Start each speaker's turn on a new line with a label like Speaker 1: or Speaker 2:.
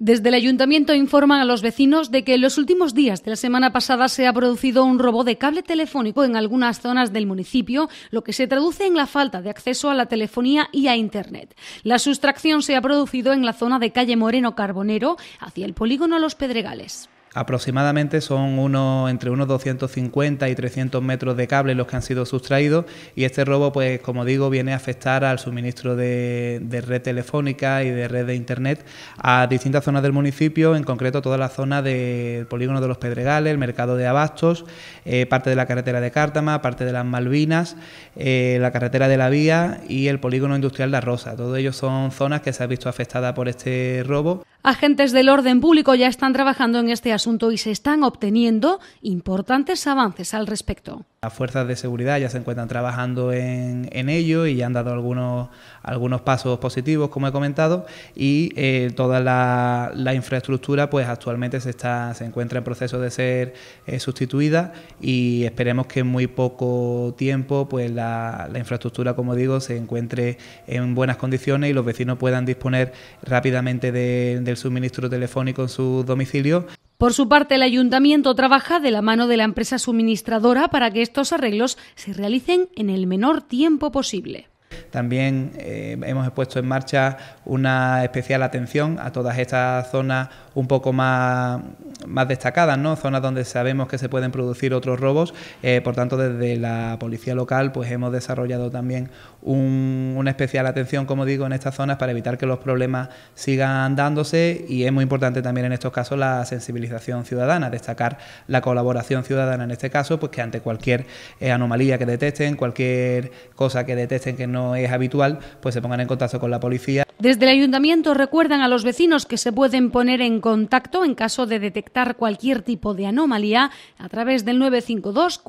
Speaker 1: Desde el ayuntamiento informan a los vecinos de que en los últimos días de la semana pasada se ha producido un robo de cable telefónico en algunas zonas del municipio, lo que se traduce en la falta de acceso a la telefonía y a Internet. La sustracción se ha producido en la zona de calle Moreno Carbonero, hacia el polígono Los Pedregales.
Speaker 2: Aproximadamente son unos, entre unos 250 y 300 metros de cable los que han sido sustraídos y este robo, pues como digo, viene a afectar al suministro de, red telefónica y de red de internet a distintas zonas del municipio, en concreto toda la zona del polígono de los Pedregales, el mercado de Abastos, eh, parte de la carretera de Cártama, parte de las Malvinas, eh, la carretera de la Vía y el polígono industrial La Rosa. Todos ellos son zonas que se han visto afectadas por este robo.
Speaker 1: Agentes del orden público ya están trabajando en este asunto y se están obteniendo importantes avances al respecto.
Speaker 2: Las fuerzas de seguridad ya se encuentran trabajando en, ello y ya han dado algunos, algunos pasos positivos, como he comentado, y eh, toda la, infraestructura pues actualmente se, está, se encuentra en proceso de ser eh, sustituida y esperemos que en muy poco tiempo pues la, infraestructura, como digo, se encuentre en buenas condiciones y los vecinos puedan disponer rápidamente de, del suministro telefónico en su domicilio.
Speaker 1: Por su parte, el ayuntamiento trabaja de la mano de la empresa suministradora para que estos arreglos se realicen en el menor tiempo posible.
Speaker 2: También eh, hemos puesto en marcha una especial atención a todas estas zonas un poco más más destacadas, ¿no? Zonas donde sabemos que se pueden producir otros robos. Eh, por tanto, desde la policía local, pues hemos desarrollado también una especial atención, como digo, en estas zonas para evitar que los problemas sigan dándose. Y es muy importante también en estos casos la sensibilización ciudadana, destacar la colaboración ciudadana en este caso, pues que ante cualquier eh, anomalía que detecten, cualquier cosa que detecten que no es habitual, pues se pongan en contacto con la policía
Speaker 1: desde el ayuntamiento recuerdan a los vecinos que se pueden poner en contacto en caso de detectar cualquier tipo de anomalía a través del 952